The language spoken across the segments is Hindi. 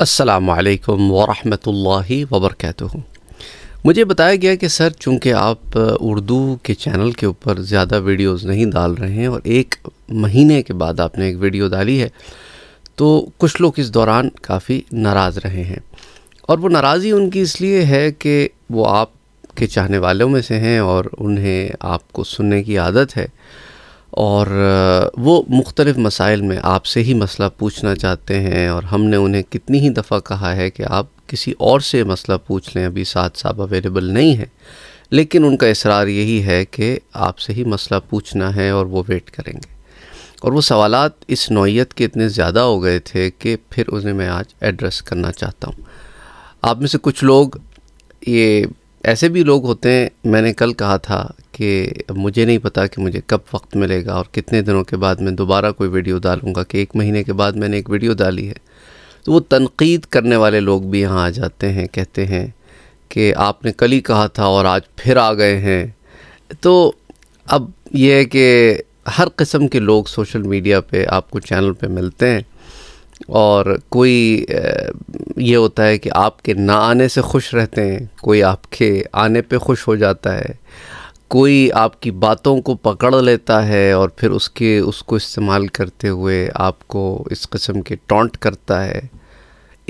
असलकम वरहमल वबरक मुझे बताया गया कि सर चूँकि आप उर्दू के चैनल के ऊपर ज़्यादा वीडियोस नहीं डाल रहे हैं और एक महीने के बाद आपने एक वीडियो डाली है तो कुछ लोग इस दौरान काफ़ी नाराज़ रहे हैं और वो नाराज़ी उनकी इसलिए है कि वो आपके चाहने वालों में से हैं और उन्हें आपको सुनने की आदत है और वो मुख्तलिफ़ मसाइल में आपसे ही मसला पूछना चाहते हैं और हमने उन्हें कितनी ही दफ़ा कहा है कि आप किसी और से मसला पूछ लें अभी साथ साहब अवेलेबल नहीं है लेकिन उनका इसरार यही है कि आपसे ही मसला पूछना है और वो वेट करेंगे और वो सवाल इस नौीयत के इतने ज़्यादा हो गए थे कि फिर उन्हें मैं आज एड्रेस करना चाहता हूँ आप में से कुछ लोग ये ऐसे भी लोग होते हैं मैंने कल कहा था कि मुझे नहीं पता कि मुझे कब वक्त मिलेगा और कितने दिनों के बाद मैं दोबारा कोई वीडियो डालूंगा कि एक महीने के बाद मैंने एक वीडियो डाली है तो वो तनकीद करने वाले लोग भी यहाँ आ जाते हैं कहते हैं कि आपने कल ही कहा था और आज फिर आ गए हैं तो अब यह है कि हर किस्म के लोग सोशल मीडिया पे आपको चैनल पे मिलते हैं और कोई ये होता है कि आपके ना आने से खुश रहते हैं कोई आपके आने पे खुश हो जाता है कोई आपकी बातों को पकड़ लेता है और फिर उसके उसको इस्तेमाल करते हुए आपको इस कस्म के टॉन्ट करता है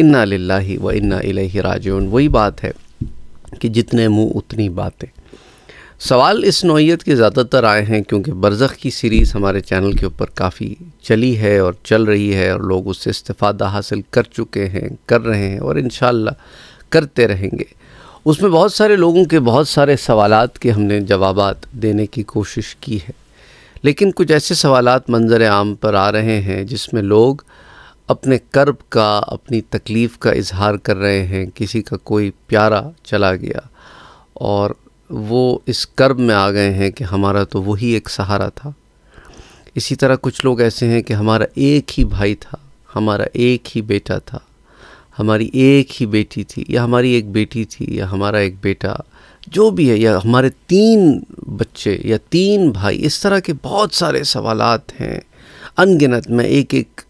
इन्ना लाही व इन्ना इलाही राजन वही बात है कि जितने मुंह उतनी बातें सवाल इस नोयीत के ज़्यादातर आए हैं क्योंकि बरज़ की सीरीज़ हमारे चैनल के ऊपर काफ़ी चली है और चल रही है और लोग उससे इस्ता हासिल कर चुके हैं कर रहे हैं और इन करते रहेंगे उसमें बहुत सारे लोगों के बहुत सारे सवाल के हमने जवाब देने की कोशिश की है लेकिन कुछ ऐसे सवाल मंजर आम पर आ रहे हैं जिसमें लोग अपने कर्ब का अपनी तकलीफ़ का इजहार कर रहे हैं किसी का कोई प्यारा चला गया और वो इस कर्ब में आ गए हैं कि हमारा तो वही एक सहारा था इसी तरह कुछ लोग ऐसे हैं कि हमारा एक ही भाई था हमारा एक ही बेटा था हमारी एक ही बेटी थी या हमारी एक बेटी थी या हमारा एक बेटा जो भी है या हमारे तीन बच्चे या तीन भाई इस तरह के बहुत सारे सवाल हैं अनगिनत मैं एक एक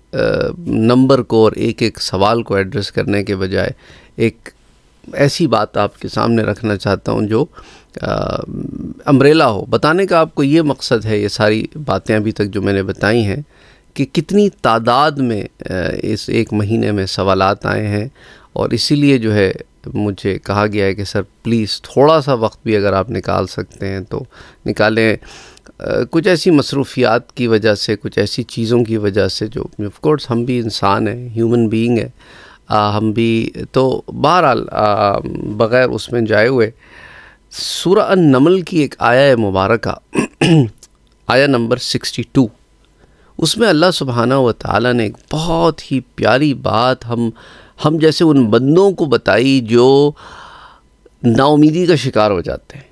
नंबर को और एक एक सवाल को एड्रेस करने के बजाय एक ऐसी बात आपके सामने रखना चाहता हूँ जो अम्ब्रेला हो बताने का आपको ये मकसद है ये सारी बातें अभी तक जो मैंने बताई हैं कि कितनी तादाद में इस एक महीने में सवाल आए हैं और इसीलिए जो है मुझे कहा गया है कि सर प्लीज़ थोड़ा सा वक्त भी अगर आप निकाल सकते हैं तो निकालें कुछ ऐसी मसरूफियात की वजह से कुछ ऐसी चीज़ों की वजह से जो ऑफकोर्स हम भी इंसान हैं ह्यूमन बीइंग है आ, हम भी तो बहरहाल बग़ैर उसमें जाए हुए सूरह नमल की एक आया मुबारक आया नंबर सिक्सटी टू उसमें अल्लाह सुबहाना व ताली ने एक बहुत ही प्यारी बात हम हम जैसे उन बंदों को बताई जो नाउमीदी का शिकार हो जाते हैं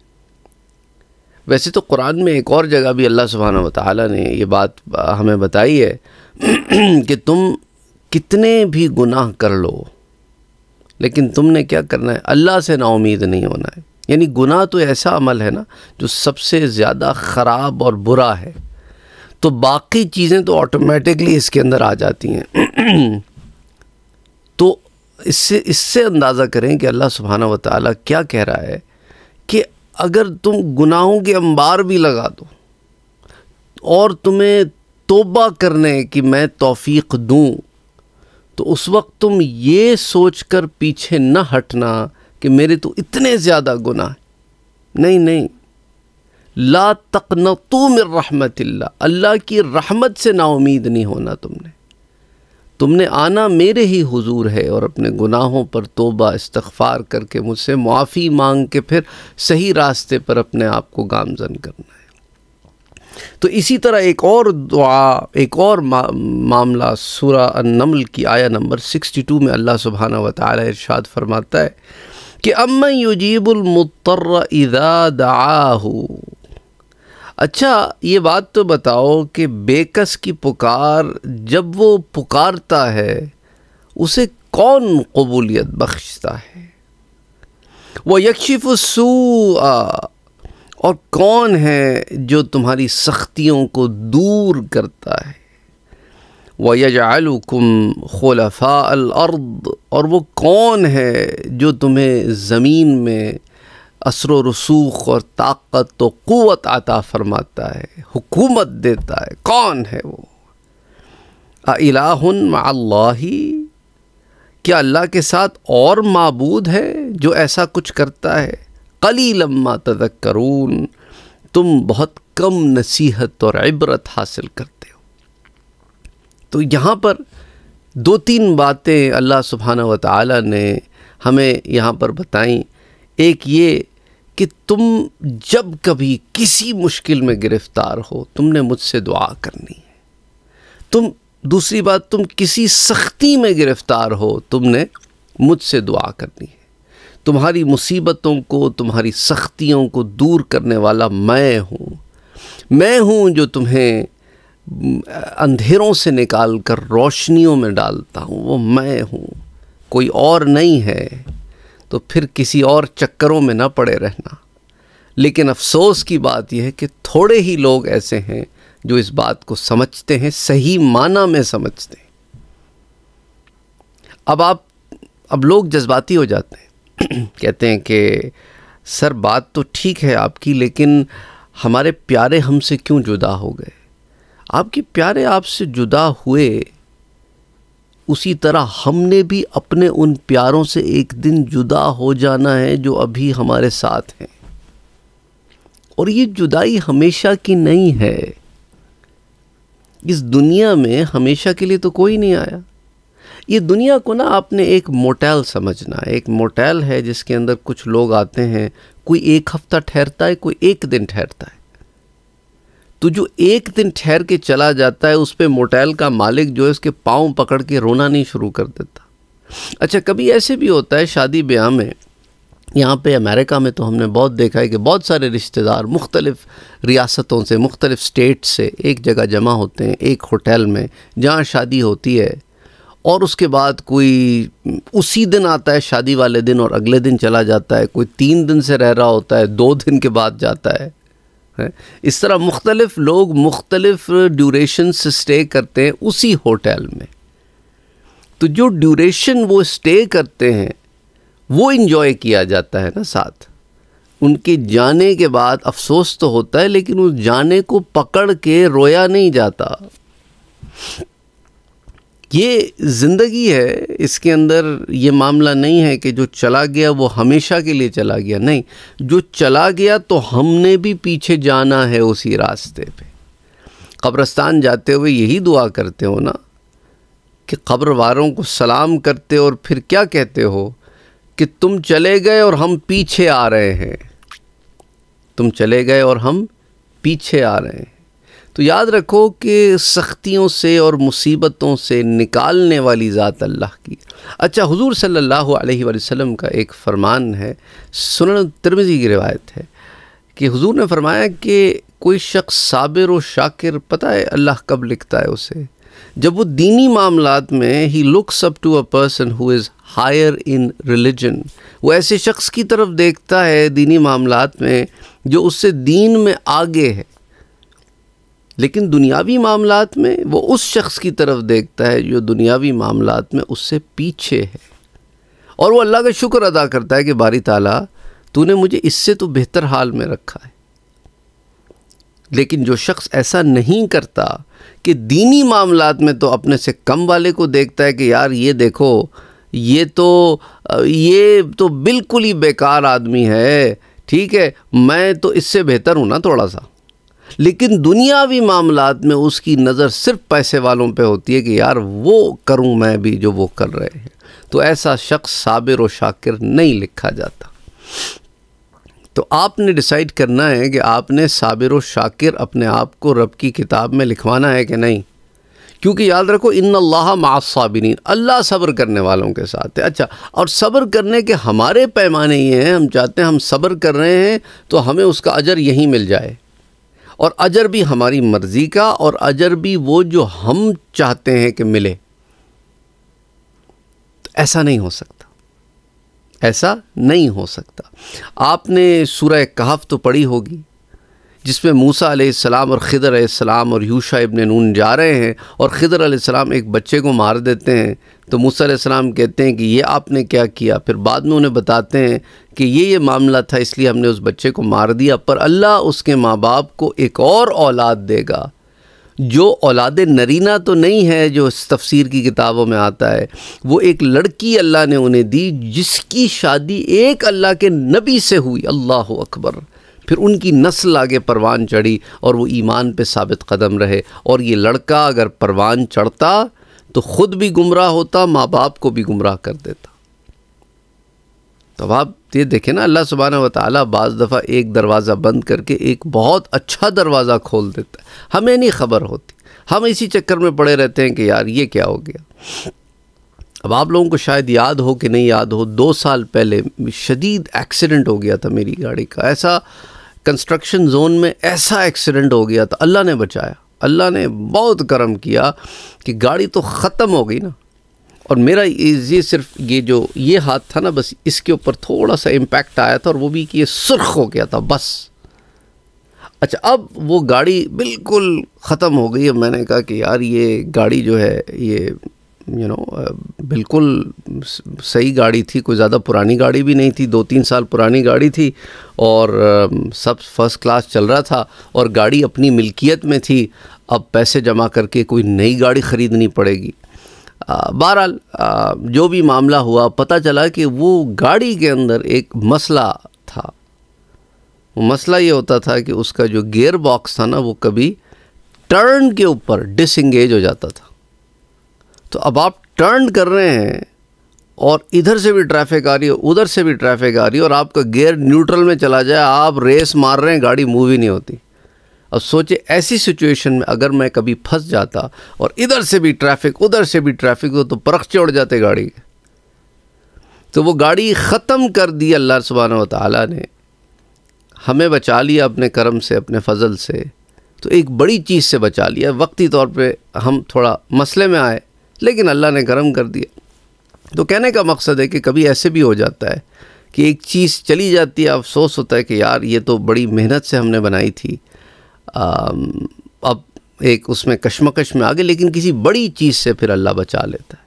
वैसे तो कुरान में एक और जगह भी अल्लाह सुबहाना व ताली ने ये बात हमें बताई है कि तुम कितने भी गुनाह कर लो लेकिन तुमने क्या करना है अल्लाह से नाउमीद नहीं होना है यानी गुनाह तो ऐसा अमल है ना जो सबसे ज़्यादा ख़राब और बुरा है तो बाकी चीज़ें तो ऑटोमेटिकली इसके अंदर आ जाती हैं तो इससे इससे अंदाज़ा करें कि अल्लाह सुबहाना व क्या कह रहा है कि अगर तुम गुनाहों के अंबार भी लगा दो और तुम्हें तोबा करने की मैं तौफीक दूँ तो उस वक्त तुम ये सोच कर पीछे न हटना कि मेरे तो इतने ज़्यादा गुनाह नहीं नहीं ला तो मिर रहमत अल्लाह की रहमत से नाउमीद नहीं होना तुमने तुमने आना मेरे ही हुजूर है और अपने गुनाहों पर तोबा इस्तगफार करके मुझसे माफ़ी मांग के फिर सही रास्ते पर अपने आप को गामजन करना है तो इसी तरह एक और दुआ एक और मा, मामला सूरा नमल की आया नंबर 62 में अल्लाह सुबहाना व ताली इरशाद फरमाता है कि अम युजीबुलमतर इज़ा दआहू अच्छा ये बात तो बताओ कि बेकस की पुकार जब वो पुकारता है उसे कौन कबूलियत बख्शता है वो यकशिफसू और कौन है जो तुम्हारी सख्तियों को दूर करता है वयजालकुम खलफा अलअर्द और वो कौन है जो तुम्हें ज़मीन में असर रसूख और ताकत तो क़वत आता फ़रमाता है हुकूमत देता है कौन है वो अलाहन अल्लाही क्या अल्लाह के साथ और मबूद है जो ऐसा कुछ करता है कली लम्मा तदक्करून तुम बहुत कम नसीहत और इबरत हासिल करते तो यहाँ पर दो तीन बातें अल्लाह सुबहाना व ने हमें यहाँ पर बताई एक ये कि तुम जब कभी किसी मुश्किल में गिरफ़्तार हो तुमने मुझसे दुआ करनी है तुम दूसरी बात तुम किसी सख्ती में गिरफ़्तार हो तुमने मुझसे दुआ करनी है तुम्हारी मुसीबतों को तुम्हारी सख्तियों को दूर करने वाला मैं हूँ मैं हूँ जो तुम्हें अंधेरों से निकाल कर रोशनियों में डालता हूँ वो मैं हूँ कोई और नहीं है तो फिर किसी और चक्करों में ना पड़े रहना लेकिन अफसोस की बात यह है कि थोड़े ही लोग ऐसे हैं जो इस बात को समझते हैं सही माना में समझते हैं अब आप अब लोग जज्बाती हो जाते हैं कहते हैं कि सर बात तो ठीक है आपकी लेकिन हमारे प्यारे हमसे क्यों जुदा हो गए आपके प्यारे आपसे जुदा हुए उसी तरह हमने भी अपने उन प्यारों से एक दिन जुदा हो जाना है जो अभी हमारे साथ हैं और ये जुदाई हमेशा की नहीं है इस दुनिया में हमेशा के लिए तो कोई नहीं आया ये दुनिया को ना आपने एक मोटेल समझना एक मोटेल है जिसके अंदर कुछ लोग आते हैं कोई एक हफ्ता ठहरता है कोई एक दिन ठहरता है तो जो एक दिन ठहर के चला जाता है उस पर मोटेल का मालिक जो है उसके पाँव पकड़ के रोना नहीं शुरू कर देता अच्छा कभी ऐसे भी होता है शादी ब्याह में यहाँ पे अमेरिका में तो हमने बहुत देखा है कि बहुत सारे रिश्तेदार मुख्तलिफ़ रियासतों से मुख्तलिफ़ स्टेट से एक जगह जमा होते हैं एक होटल में जहाँ शादी होती है और उसके बाद कोई उसी दिन आता है शादी वाले दिन और अगले दिन चला जाता है कोई तीन दिन से रह रहा होता है दो दिन के बाद जाता है इस तरह मुख्तलिफ लोग मुख्तलिफ ड्यूरेशन से स्टे करते हैं उसी होटल में तो जो ड्यूरेशन वो स्टे करते हैं वो इन्जॉय किया जाता है ना साथ उनके जाने के बाद अफसोस तो होता है लेकिन उस जाने को पकड़ के रोया नहीं जाता ये ज़िंदगी है इसके अंदर ये मामला नहीं है कि जो चला गया वो हमेशा के लिए चला गया नहीं जो चला गया तो हमने भी पीछे जाना है उसी रास्ते पे कब्रस्तान जाते हुए यही दुआ करते हो ना कि कब्र वारों को सलाम करते और फिर क्या कहते हो कि तुम चले गए और हम पीछे आ रहे हैं तुम चले गए और हम पीछे आ रहे हैं तो याद रखो कि सख्तियों से और मुसीबतों से निकालने वाली ज़ात अल्लाह की अच्छा हुजूर सल्लल्लाहु अलैहि वसल्लम का एक फ़रमान है सुनन तिरमिज़ी की रिवायत है कि हुजूर ने फरमाया कि कोई शख्स साबिर व शाकिर पता है अल्लाह कब लिखता है उसे जब वो दीनी मामला में ही looks up to a person who is higher in religion वो ऐसे शख्स की तरफ देखता है दीनी मामला में जो उससे दीन में आगे है लेकिन दुनियावी मामला में वो उस शख्स की तरफ देखता है जो दुनियावी मामला में उससे पीछे है और वो अल्लाह का शुक्र अदा करता है कि बारी ताला तूने मुझे इससे तो बेहतर हाल में रखा है लेकिन जो शख्स ऐसा नहीं करता कि दीनी मामला में तो अपने से कम वाले को देखता है कि यार ये देखो ये तो ये तो बिल्कुल ही बेकार आदमी है ठीक है मैं तो इससे बेहतर हूँ ना थोड़ा सा लेकिन दुनियावी मामला में उसकी नज़र सिर्फ पैसे वालों पे होती है कि यार वो करूं मैं भी जो वो कर रहे हैं तो ऐसा शख्स साबिर व शाकिर नहीं लिखा जाता तो आपने डिसाइड करना है कि आपने साबिर व शाकिर अपने आप को रब की किताब में लिखवाना है कि नहीं क्योंकि याद रखो इन अल्लाह मासाबिन अल्लाह सब्र करने वालों के साथ है अच्छा और सब्र करने के हमारे पैमाने ये हैं हम चाहते हैं हम सब्र कर रहे हैं तो हमें उसका अजर यहीं मिल जाए और अजर भी हमारी मर्ज़ी का और अजर भी वो जो हम चाहते हैं कि मिले तो ऐसा नहीं हो सकता ऐसा नहीं हो सकता आपने सूरह कहाफ तो पढ़ी होगी जिसमें मूसा आसमाम और खिदर आसमाम और यूशा इबन नून जा रहे हैं और खिदर आसमाम एक बच्चे को मार देते हैं तो मूसा आसमाम कहते हैं कि ये आपने क्या किया फिर बाद में उन्हें बताते हैं कि ये ये मामला था इसलिए हमने उस बच्चे को मार दिया पर अल्लाह उसके माँ बाप को एक और औलाद देगा जो औलाद नरीना तो नहीं है जो इस तफसीर की किताबों में आता है वो एक लड़की अल्लाह ने उन्हें दी जिसकी शादी एक अल्लाह के नबी से हुई अल्लाह अकबर फिर उनकी नस्ल आगे परवान चढ़ी और वो ईमान पे साबित कदम रहे और ये लड़का अगर परवान चढ़ता तो ख़ुद भी गुमराह होता माँ बाप को भी गुमराह कर देता तो आप ये देखें ना अल्लाह सुबहाना वाली बज़ दफ़ा एक दरवाज़ा बंद करके एक बहुत अच्छा दरवाज़ा खोल देता है हमें नहीं खबर होती हम इसी चक्कर में पड़े रहते हैं कि यार ये क्या हो गया अब आप लोगों को शायद याद हो कि नहीं याद हो दो साल पहले शदीद एक्सीडेंट हो गया था मेरी गाड़ी का ऐसा कंस्ट्रक्शन जोन में ऐसा एक्सीडेंट हो गया था अल्लाह ने बचाया अल्लाह ने बहुत करम किया कि गाड़ी तो ख़त्म हो गई ना और मेरा ये सिर्फ ये जो ये हाथ था ना बस इसके ऊपर थोड़ा सा इम्पैक्ट आया था और वो भी कि ये सुर्ख हो गया था बस अच्छा अब वो गाड़ी बिल्कुल ख़त्म हो गई है मैंने कहा कि यार ये गाड़ी जो है ये you you know know, uh, बिल्कुल सही गाड़ी थी कोई ज़्यादा पुरानी गाड़ी भी नहीं थी दो तीन साल पुरानी गाड़ी थी और um, सब फर्स्ट क्लास चल रहा था और गाड़ी अपनी मिल्कियत में थी अब पैसे जमा करके कोई नई गाड़ी ख़रीदनी पड़ेगी बहरहाल जो भी मामला हुआ पता चला कि वो गाड़ी के अंदर एक मसला था मसला ये होता था कि उसका जो गेयर बॉक्स था ना वो कभी टर्न के ऊपर डिसंगेज हो जाता था तो अब आप टर्न कर रहे हैं और इधर से भी ट्रैफिक आ रही है उधर से भी ट्रैफिक आ रही है और आपका गियर न्यूट्रल में चला जाए आप रेस मार रहे हैं गाड़ी मूव ही नहीं होती अब सोचे ऐसी सिचुएशन में अगर मैं कभी फंस जाता और इधर से भी ट्रैफिक उधर से भी ट्रैफिक हो तो परख चढ़ जाते गाड़ी के तो वो गाड़ी ख़त्म कर दी अल्लाह सुबहान तला ने हमें बचा लिया अपने कर्म से अपने फजल से तो एक बड़ी चीज़ से बचा लिया वक्ती तौर पे हम थोड़ा मसले में आए लेकिन अल्लाह ने गर्म कर दिया तो कहने का मकसद है कि कभी ऐसे भी हो जाता है कि एक चीज़ चली जाती है अफसोस होता है कि यार ये तो बड़ी मेहनत से हमने बनाई थी आ, अब एक उसमें कश्मकश में आगे लेकिन किसी बड़ी चीज़ से फिर अल्लाह बचा लेता है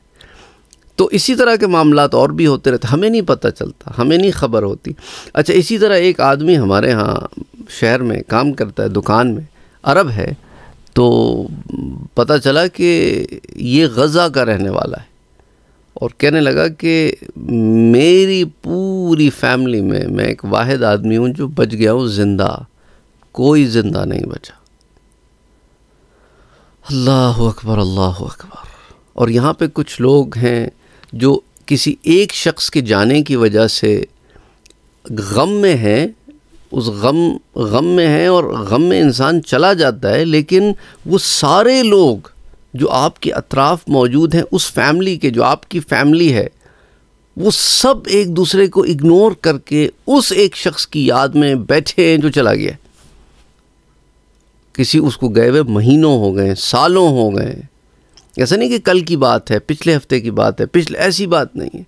तो इसी तरह के मामला और भी होते रहते हमें नहीं पता चलता हमें नहीं खबर होती अच्छा इसी तरह एक आदमी हमारे यहाँ शहर में काम करता है दुकान में अरब है तो पता चला कि ये गज़ा का रहने वाला है और कहने लगा कि मेरी पूरी फैमिली में मैं एक वाद आदमी हूँ जो बच गया हूँ ज़िंदा कोई ज़िंदा नहीं बचा अल्लाह अकबर अल्लाह अकबर और यहाँ पे कुछ लोग हैं जो किसी एक शख्स के जाने की वजह से गम में हैं उस गम गम में हैं और गम में इंसान चला जाता है लेकिन वो सारे लोग जो आपके अतराफ़ मौजूद हैं उस फैमिली के जो आपकी फैमिली है वो सब एक दूसरे को इग्नोर करके उस एक शख्स की याद में बैठे हैं जो चला गया किसी उसको गए हुए महीनों हो गए सालों हो गए ऐसा नहीं कि कल की बात है पिछले हफ्ते की बात है पिछले ऐसी बात नहीं है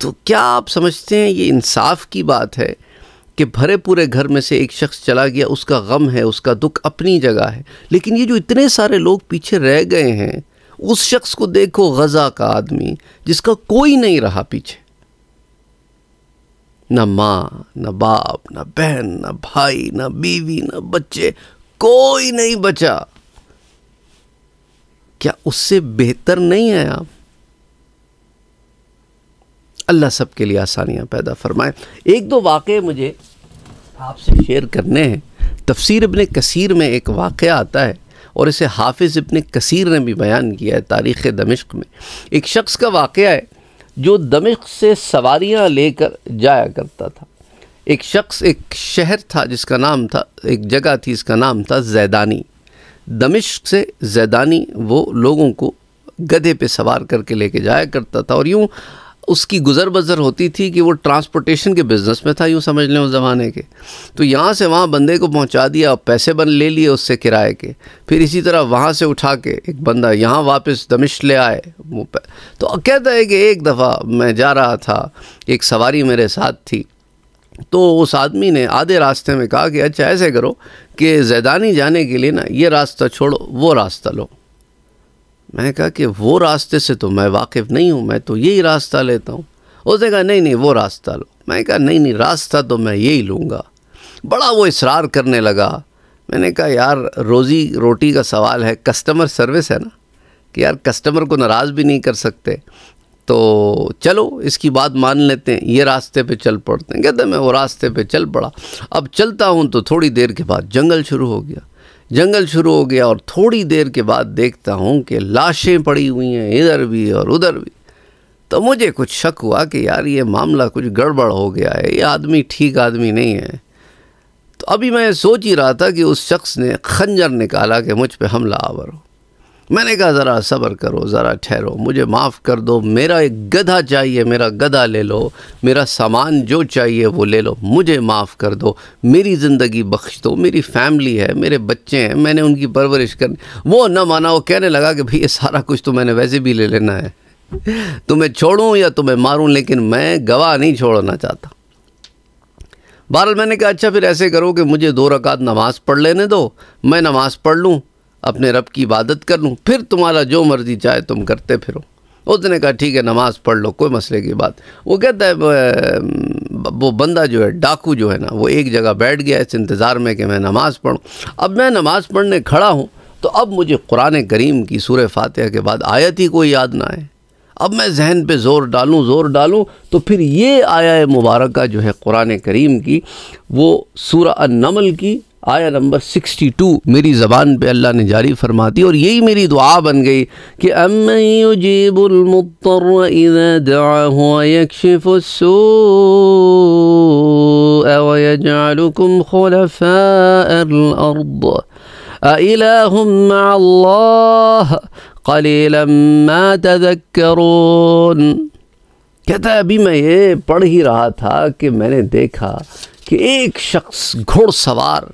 तो क्या आप समझते हैं ये इंसाफ की बात है कि भरे पूरे घर में से एक शख्स चला गया उसका गम है उसका दुख अपनी जगह है लेकिन ये जो इतने सारे लोग पीछे रह गए हैं उस शख्स को देखो गज़ा का आदमी जिसका कोई नहीं रहा पीछे ना माँ ना बाप ना बहन ना भाई ना बीवी ना बच्चे कोई नहीं बचा क्या उससे बेहतर नहीं है आप अल्लाह सब के लिए आसानियां पैदा फरमाए एक दो वाक़े मुझे आपसे शेयर करने हैं तफसीर इबन कसीर में एक वाक़ आता है और इसे हाफिज़ इबन कसीर ने भी बयान किया है तारीख़ दमिश्क में एक शख्स का वाक़ है जो दमिश्क से सवारियाँ लेकर जाया करता था एक शख्स एक शहर था जिसका नाम था एक जगह थी इसका नाम था जैदानी दमिश्क से जैदानी वो लोगों को गधे पे सवार करके लेके जाया करता था और यूँ उसकी गुज़र बजर होती थी कि वो ट्रांसपोर्टेशन के बिज़नेस में था यूँ समझ लें उस ज़माने के तो यहाँ से वहाँ बंदे को पहुँचा दिया पैसे बन ले लिए उससे किराए के फिर इसी तरह वहाँ से उठा के एक बंदा यहाँ वापस दमिश ले आए तो कहता है कि एक दफ़ा मैं जा रहा था एक सवारी मेरे साथ थी तो उस आदमी ने आधे रास्ते में कहा कि अच्छा ऐसे करो कि जैदानी जाने के लिए ना ये रास्ता छोड़ो वो रास्ता लो मैंने कहा कि वो रास्ते से तो मैं वाकिफ़ नहीं हूँ मैं तो यही रास्ता लेता हूँ उसने कहा नहीं नहीं वो रास्ता लो मैंने कहा नहीं नहीं रास्ता तो मैं यही लूँगा बड़ा वो इसरार करने लगा मैंने कहा यार रोज़ी रोटी का सवाल है कस्टमर सर्विस है ना कि यार कस्टमर को नाराज़ भी नहीं कर सकते तो चलो इसकी बात मान लेते हैं ये रास्ते पे चल पड़ते हैं कहते मैं वो रास्ते पे चल पड़ा अब चलता हूँ तो थोड़ी देर के बाद जंगल शुरू हो गया जंगल शुरू हो गया और थोड़ी देर के बाद देखता हूँ कि लाशें पड़ी हुई हैं इधर भी और उधर भी तो मुझे कुछ शक हुआ कि यार ये मामला कुछ गड़बड़ हो गया है ये आदमी ठीक आदमी नहीं है तो अभी मैं सोच ही रहा था कि उस शख्स ने खंजर निकाला कि मुझ पर हमला आवर हो मैंने कहा ज़रा सब्र करो ज़रा ठहरो मुझे माफ़ कर दो मेरा एक गधा चाहिए मेरा गधा ले लो मेरा सामान जो चाहिए वो ले लो मुझे माफ़ कर दो मेरी ज़िंदगी बख्श दो मेरी फैमिली है मेरे बच्चे हैं मैंने उनकी परवरिश करनी वो न माना वो कहने लगा कि भाई ये सारा कुछ तो मैंने वैसे भी ले लेना है तुम्हें छोड़ूँ या तुम्हें मारूँ लेकिन मैं गवाह नहीं छोड़ना चाहता बहरहाल मैंने कहा अच्छा फिर ऐसे करो कि मुझे दो रकात नमाज़ पढ़ लेने दो मैं नमाज़ पढ़ लूँ अपने रब की इबादत कर लूँ फिर तुम्हारा जो मर्ज़ी चाहे तुम करते फिरो उसने कहा ठीक है नमाज़ पढ़ लो कोई मसले की बात वो कहता है वो बंदा जो है डाकू जो है ना वो एक जगह बैठ गया इस इंतज़ार में कि मैं नमाज़ पढ़ूँ अब मैं नमाज़ पढ़ने खड़ा हूँ तो अब मुझे कुरान करीम की सूर फातह के बाद आयत ही कोई याद ना आए अब मैं जहन पे ज़ोर डालूँ ज़ोर डालूँ तो फिर ये आया मुबारक जो है कुरान करीम की वो सूरह नमल की आया नंबर 62 मेरी ज़बान पे अल्लाह ने जारी फरमा दी और यही मेरी दुआ बन गई कि कहता है अभी मैं ये पढ़ ही रहा था कि मैंने देखा कि एक शख्स घुड़सवार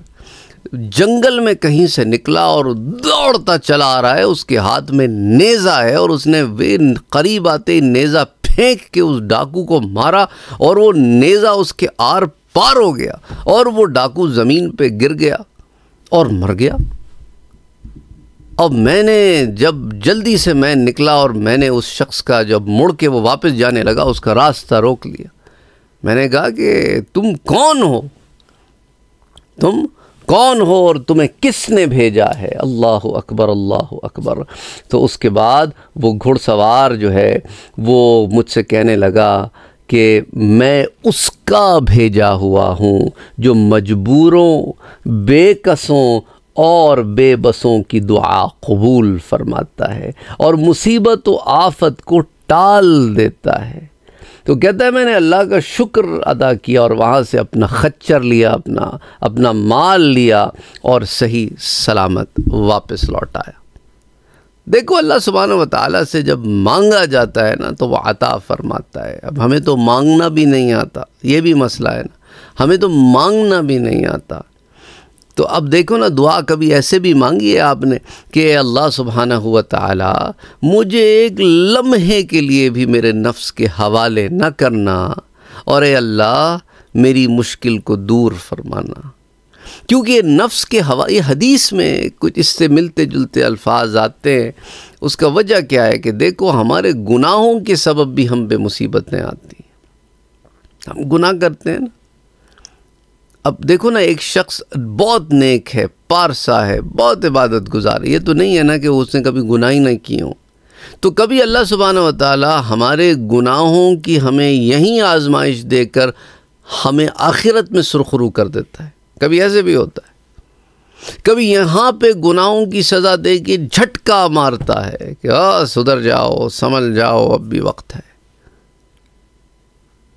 जंगल में कहीं से निकला और दौड़ता चला आ रहा है उसके हाथ में नेज़ा है और उसने वे करीब आते ही नेज़ा फेंक के उस डाकू को मारा और वो नेज़ा उसके आर पार हो गया और वो डाकू ज़मीन पे गिर गया और मर गया अब मैंने जब जल्दी से मैं निकला और मैंने उस शख्स का जब मुड़ के वो वापस जाने लगा उसका रास्ता रोक लिया मैंने कहा कि तुम कौन हो तुम कौन हो और तुम्हें किसने भेजा है अल्लाह अकबर अल्लाह अकबर तो उसके बाद वो घुड़सवार जो है वो मुझसे कहने लगा कि मैं उसका भेजा हुआ हूँ जो मजबूरों बेकसों और बेबसों की दुआ कबूल फरमाता है और मुसीबत व आफत को टाल देता है तो कहता है मैंने अल्लाह का शुक्र अदा किया और वहाँ से अपना खच्चर लिया अपना अपना माल लिया और सही सलामत वापस लौट आया देखो अल्लाह सुबहान वाली से जब मांगा जाता है ना तो वह अता फरमाता है अब हमें तो मांगना भी नहीं आता ये भी मसला है ना हमें तो मांगना भी नहीं आता तो अब देखो ना दुआ कभी ऐसे भी मांगी है आपने कि अल्लाह सुबहाना हुआ ताला मुझे एक लम्हे के लिए भी मेरे नफ्स के हवाले न करना और अल्लाह मेरी मुश्किल को दूर फरमाना क्योंकि ये नफ्स के हवा ये हदीस में कुछ इससे मिलते जुलते अल्फाज आते हैं उसका वजह क्या है कि देखो हमारे गुनाहों के सबब भी हम पे मुसीबतें आती हम गुनाह करते हैं ना अब देखो ना एक शख्स बहुत नेक है पारसा है बहुत इबादत गुजार ये तो नहीं है ना कि उसने कभी गुनाह ही नहीं किए हों तो कभी अल्लाह सुबहाना वाली हमारे गुनाहों की हमें यहीं आजमाइश देकर हमें आखिरत में सुरखरू कर देता है कभी ऐसे भी होता है कभी यहाँ पे गुनाहों की सज़ा दे के झटका मारता है कि आ सुधर जाओ समझ जाओ अब भी वक्त है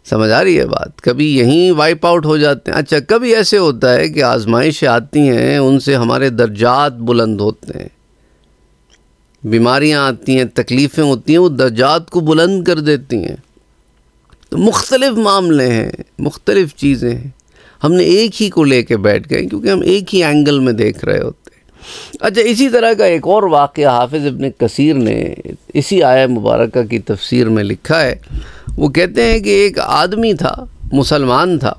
समझ आ रही है बात कभी यहीं वाइप आउट हो जाते हैं अच्छा कभी ऐसे होता है कि आजमाइशें आती हैं उनसे हमारे दर्जात बुलंद होते हैं बीमारियां आती हैं तकलीफ़ें होती हैं वो दर्जात को बुलंद कर देती हैं तो मुख्तलिफ़ मामले हैं मुख्तलिफ़ चीज़ें हैं हमने एक ही को ले कर बैठ गए क्योंकि हम एक ही एंगल में देख रहे होते अच्छा इसी तरह का एक और वाक़ हाफिज़ इबन कसीर ने इसी आया मुबारक की तफसीर में लिखा है वो कहते हैं कि एक आदमी था मुसलमान था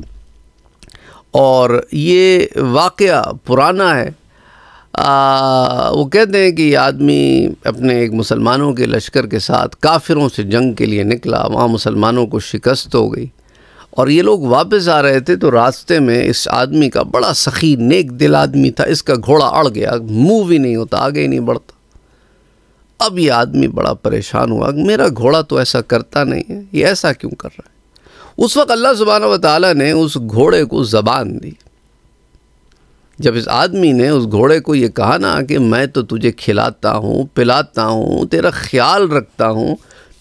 और ये वाक़ पुराना है आ, वो कहते हैं कि ये आदमी अपने एक मुसलमानों के लश्कर के साथ काफिरों से जंग के लिए निकला वहाँ मुसलमानों को शिकस्त हो गई और ये लोग वापस आ रहे थे तो रास्ते में इस आदमी का बड़ा सखी नेक दिल आदमी था इसका घोड़ा अड़ गया मूव ही नहीं होता आगे ही नहीं बढ़ता अब ये आदमी बड़ा परेशान हुआ मेरा घोड़ा तो ऐसा करता नहीं है ये ऐसा क्यों कर रहा है उस वक्त अल्लाह सुबहाना वाली ने उस घोड़े को ज़बान दी जब इस आदमी ने उस घोड़े को ये कहा ना कि मैं तो तुझे खिलाता हूँ पिलाता हूँ तेरा ख्याल रखता हूँ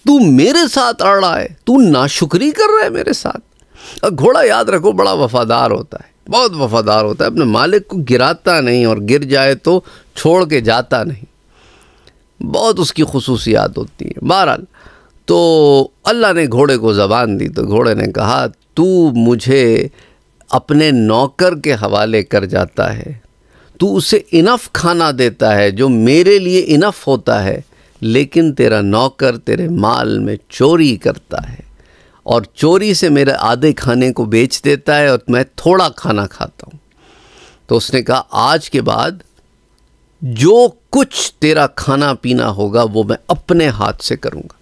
तू मेरे साथ अड़ रहा है तू नाशुक्री कर रहा है मेरे साथ और घोड़ा याद रखो बड़ा वफादार होता है बहुत वफादार होता है अपने मालिक को गिराता नहीं और गिर जाए तो छोड़ के जाता नहीं बहुत उसकी खसूसियात होती है बहरहाल तो अल्लाह ने घोड़े को ज़बान दी तो घोड़े ने कहा तू मुझे अपने नौकर के हवाले कर जाता है तू उसे इनफ खाना देता है जो मेरे लिए इनफ होता है लेकिन तेरा नौकर तेरे माल में चोरी करता है और चोरी से मेरे आधे खाने को बेच देता है और मैं थोड़ा खाना खाता हूँ तो उसने कहा आज के बाद जो कुछ तेरा खाना पीना होगा वो मैं अपने हाथ से करूँगा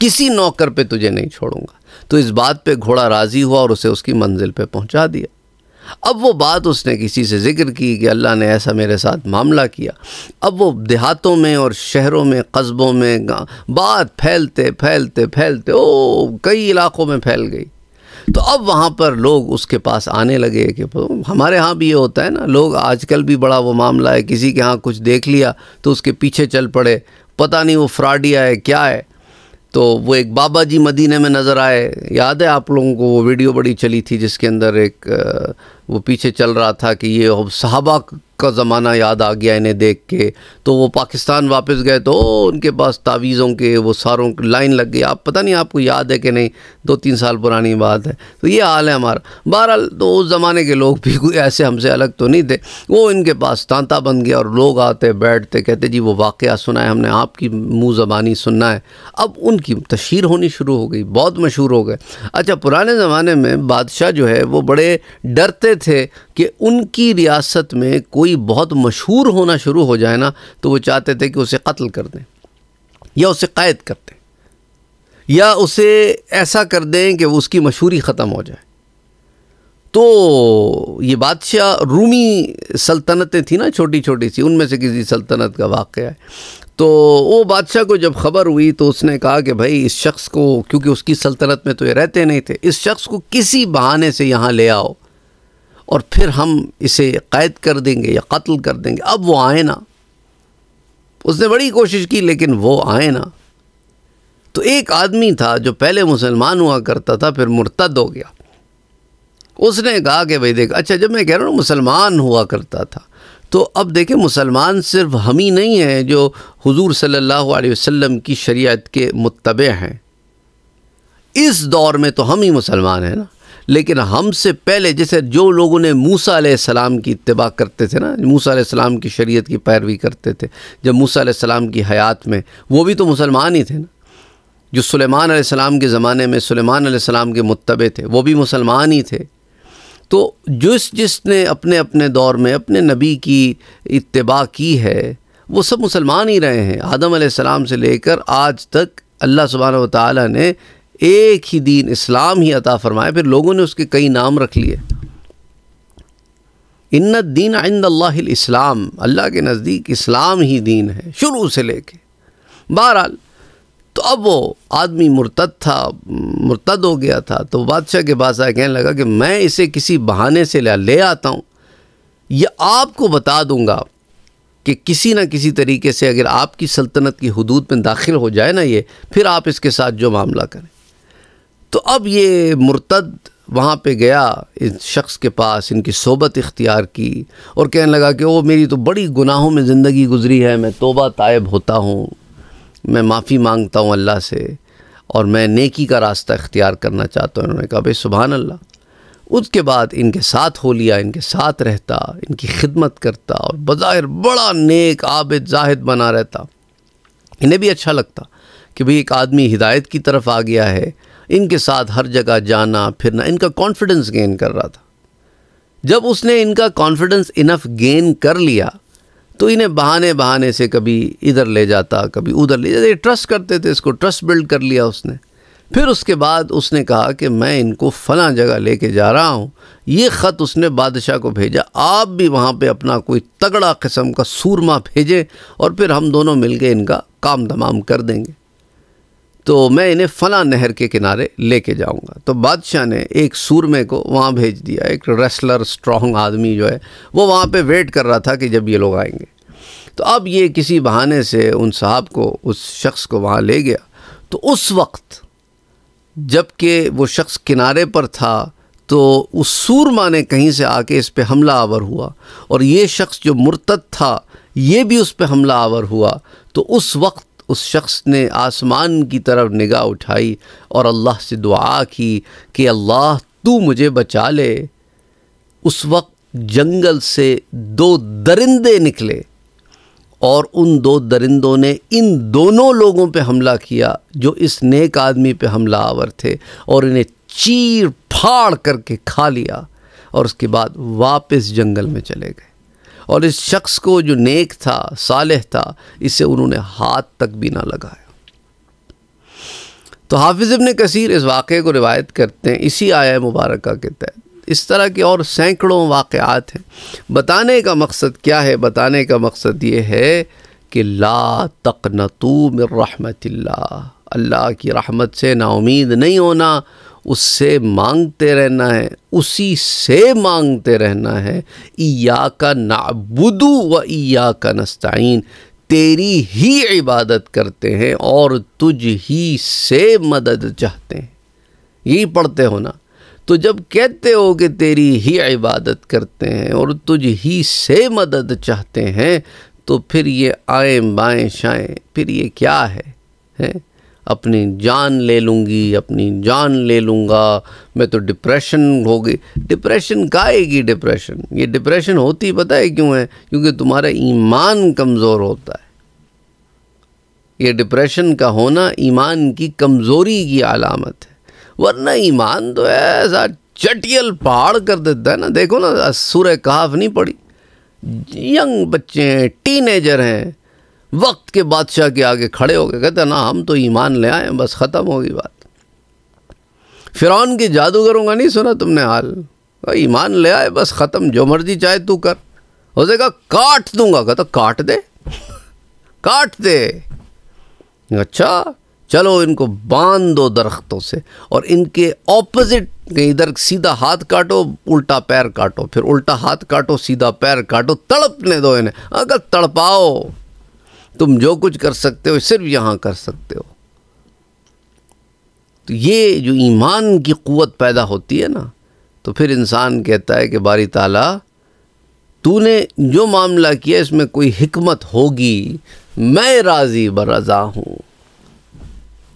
किसी नौकर पे तुझे नहीं छोड़ूंगा तो इस बात पे घोड़ा राज़ी हुआ और उसे उसकी मंजिल पे पहुंचा दिया अब वो बात उसने किसी से ज़िक्र की कि अल्लाह ने ऐसा मेरे साथ मामला किया अब वो देहातों में और शहरों में कस्बों में बात फैलते फैलते फैलते ओ कई इलाक़ों में फैल गई तो अब वहाँ पर लोग उसके पास आने लगे कि हमारे यहाँ भी ये होता है ना लोग आजकल भी बड़ा वो मामला है किसी के यहाँ कुछ देख लिया तो उसके पीछे चल पड़े पता नहीं वो फ्रॉडिया है क्या है तो वो एक बाबा जी मदीने में नज़र आए याद है आप लोगों को वो वीडियो बड़ी चली थी जिसके अंदर एक वो पीछे चल रहा था कि ये साहबा का ज़माना याद आ गया इन्हें देख के तो वो पाकिस्तान वापस गए तो उनके पास तावीज़ों के वो सारों की लाइन लग गई आप पता नहीं आपको याद है कि नहीं दो तीन साल पुरानी बात है तो ये हाल है हमारा बहरहाल तो उस ज़माने के लोग भी कोई ऐसे हमसे अलग तो नहीं थे वो इनके पास तांता बन गया और लोग आते बैठते कहते जी वो वाक़ सुना है हमने आपकी मुँह ज़बानी सुनना है अब उनकी तशहर होनी शुरू हो गई बहुत मशहूर हो गए अच्छा पुराने ज़माने में बादशाह जो है वो बड़े डरते थे कि उनकी रियासत में कोई बहुत मशहूर होना शुरू हो जाए ना तो वो चाहते थे कि उसे कत्ल कर दें या उसे क़ैद कर दें या उसे ऐसा कर दें कि उसकी मशहूरी ख़त्म हो जाए तो ये बादशाह रूमी सल्तनतें थी ना छोटी छोटी सी उनमें से किसी सल्तनत का वाक़ है तो वो बादशाह को जब ख़बर हुई तो उसने कहा कि भाई इस शख्स को क्योंकि उसकी सल्तनत में तो ये रहते नहीं थे इस शख्स को किसी बहाने से यहाँ ले आओ और फिर हम इसे कैद कर देंगे या कत्ल कर देंगे अब वो आए ना उसने बड़ी कोशिश की लेकिन वो आए ना तो एक आदमी था जो पहले मुसलमान हुआ करता था फिर मुर्तद हो गया उसने कहा कि भाई देख अच्छा जब मैं कह रहा हूँ मुसलमान हुआ करता था तो अब देखें मुसलमान सिर्फ हम ही नहीं हैं जो हुजूर सल्लल्लाहु अलैहि वसल्लम की शरीयत के मुतबे हैं इस दौर में तो हम ही मुसलमान हैं ना लेकिन हमसे पहले जैसे जो लोगों ने मूसा सलाम की इतबा करते थे ना मूसा सलाम की शरीयत की पैरवी करते थे जब मूसा सलाम की हयात में वो भी तो मुसलमान ही थे ना जो सुलेमान सलाम के ज़माने में सुलेमान सलाम के मुतबे थे वो भी मुसलमान ही थे तो जिस जिसने अपने अपने दौर में अपने नबी की इतबा की है वो सब मुसलमान ही रहे हैं आदम सलाम से लेकर आज तक अल्लाह सुबहान ताली ने एक ही दीन इस्लाम ही अता फरमाया फिर लोगों ने उसके कई नाम रख लिए इन्नत दीन आइंद इस्लाम अल्लाह के नज़दीक इस्लाम ही दीन है शुरू से लेके बहरहाल तो अब वो आदमी मुर्तद था मुर्तद हो गया था तो बादशाह के बादशाह कहने लगा कि मैं इसे किसी बहाने से ले ले आता हूँ यह आपको बता दूँगा कि किसी ना किसी तरीके से अगर आपकी सल्तनत की हदूद में दाखिल हो जाए ना ये फिर आप इसके साथ जो मामला करें तो अब ये मुर्तद वहाँ पे गया इस शख्स के पास इनकी सोबत इख्तियार की और कहने लगा कि वो मेरी तो बड़ी गुनाहों में ज़िंदगी गुजरी है मैं तोबा तायब होता हूँ मैं माफ़ी मांगता हूँ अल्लाह से और मैं नेकी का रास्ता इख्तियार करना चाहता हूँ उन्होंने कहा भाई सुबहान अल्लाह उसके बाद इनके साथ हो लिया इनके साथ रहता इनकी खिदमत करता और बज़ाहिर बड़ा नेक आबिद जाहिद बना रहता इन्हें भी अच्छा लगता कि भाई एक आदमी हिदायत की तरफ आ गया है इनके साथ हर जगह जाना फिरना इनका कॉन्फिडेंस गेन कर रहा था जब उसने इनका कॉन्फिडेंस इनफ गेन कर लिया तो इन्हें बहाने बहाने से कभी इधर ले जाता कभी उधर ले जाता ट्रस्ट करते थे इसको ट्रस्ट बिल्ड कर लिया उसने फिर उसके बाद उसने कहा कि मैं इनको फ़ला जगह लेके जा रहा हूँ ये ख़त उसने बादशाह को भेजा आप भी वहाँ पे अपना कोई तगड़ा किस्म का सूरमा भेजें और फिर हम दोनों मिलके इनका काम तमाम कर देंगे तो मैं इन्हें फ़ला नहर के किनारे लेके जाऊंगा तो बादशाह ने एक सूरमे को वहाँ भेज दिया एक रेसलर स्ट्रॉन्ग आदमी जो है वो वहाँ पे वेट कर रहा था कि जब ये लोग आएंगे तो अब ये किसी बहाने से उन साहब को उस शख्स को वहाँ ले गया तो उस वक्त जबकि वो शख्स किनारे पर था तो उस सूरमा ने कहीं से आके इस पर हमला आवर हुआ और ये शख्स जो मुरतद था ये भी उस पर हमला आवर हुआ तो उस वक्त उस शख्स ने आसमान की तरफ निगाह उठाई और अल्लाह से दुआ की कि अल्लाह तू मुझे बचा ले उस वक्त जंगल से दो दरिंदे निकले और उन दो दरिंदों ने इन दोनों लोगों पे हमला किया जो इस नेक आदमी पे हमला आवर थे और इन्हें चीर फाड़ करके खा लिया और उसके बाद वापस जंगल में चले गए और इस शख्स को जो नेक था सालह था इसे उन्होंने हाथ तक भी ना लगाया तो हाफिज़ इबन कसीर इस वाक़े को रिवायत करते हैं इसी आया मुबारक के तहत इस तरह के और सैकड़ों वाक़ात हैं बताने का मकसद क्या है बताने का मकसद ये है कि ला तकनतू में रहमत अल्लाह की रहमत से नाउमीद नहीं होना उससे मांगते रहना है उसी से मांगते रहना है ईया का नाबुदू व ईया का नस्ताइन तेरी ही इबादत करते हैं और तुझ ही से मदद चाहते हैं यही पढ़ते हो ना तो जब कहते हो कि तेरी ही इबादत करते हैं और तुझ ही से मदद चाहते हैं तो फिर ये आए बाएं शाएँ फिर ये क्या है हैं अपनी जान ले लूँगी अपनी जान ले लूँगा मैं तो डिप्रेशन होगी डिप्रेशन का आएगी डिप्रेशन ये डिप्रेशन होती पता है क्यों है क्योंकि तुम्हारा ईमान कमज़ोर होता है ये डिप्रेशन का होना ईमान की कमज़ोरी की अलामत है वरना ईमान तो ऐसा चटियल पहाड़ कर देता है ना देखो ना सुर कहाफ नहीं पड़ी यंग बच्चे हैं टीनेजर हैं वक्त के बादशाह के आगे खड़े हो गए कहते ना हम तो ईमान ले आए बस ख़त्म होगी बात फ़िरौन के जादूगरों का नहीं सुना तुमने हाल ईमान ले आए बस ख़त्म जो मर्जी चाहे तू कर उसने कहा काट दूंगा कहता तो काट दे काट दे अच्छा चलो इनको बांध दो दरख्तों से और इनके ऑपोजिट इधर सीधा हाथ काटो उल्टा पैर काटो फिर उल्टा हाथ काटो सीधा पैर काटो तड़पने दो इन्हें अगर तड़पाओ तुम जो कुछ कर सकते हो सिर्फ यहाँ कर सकते हो तो ये जो ईमान की क़वत पैदा होती है ना तो फिर इंसान कहता है कि बारी ताला तूने जो मामला किया इसमें कोई हमत होगी मैं राज़ी बरज़ा हूँ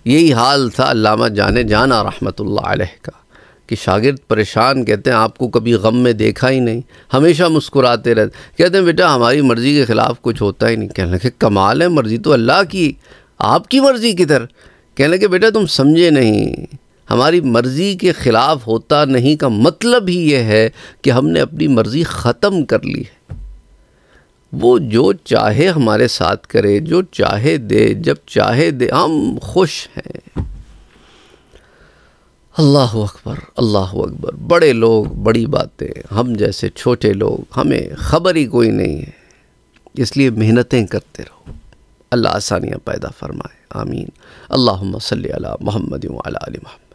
यही हाल था अलामा जाने जाना रहमतुल्लाह ला का कि शागिर्द परेशान कहते हैं आपको कभी गम में देखा ही नहीं हमेशा मुस्कुराते रहते कहते हैं बेटा हमारी मर्ज़ी के ख़िलाफ़ कुछ होता ही नहीं कहने लगे कमाल है मर्ज़ी तो अल्लाह की आपकी मर्ज़ी किधर कहने लगे बेटा तुम समझे नहीं हमारी मर्ज़ी के ख़िलाफ़ होता नहीं का मतलब ही यह है कि हमने अपनी मर्ज़ी ख़त्म कर ली है वो जो चाहे हमारे साथ करे जो चाहे दे जब चाहे दे हम खुश हैं अल्लाह अकबर अल्लाह अकबर बड़े लोग बड़ी बातें हम जैसे छोटे लोग हमें खबर ही कोई नहीं है इसलिए मेहनतें करते रहो अल्लाह आसानियाँ पैदा फरमाए आमीन अल्लाह मसल मोहम्मद वाली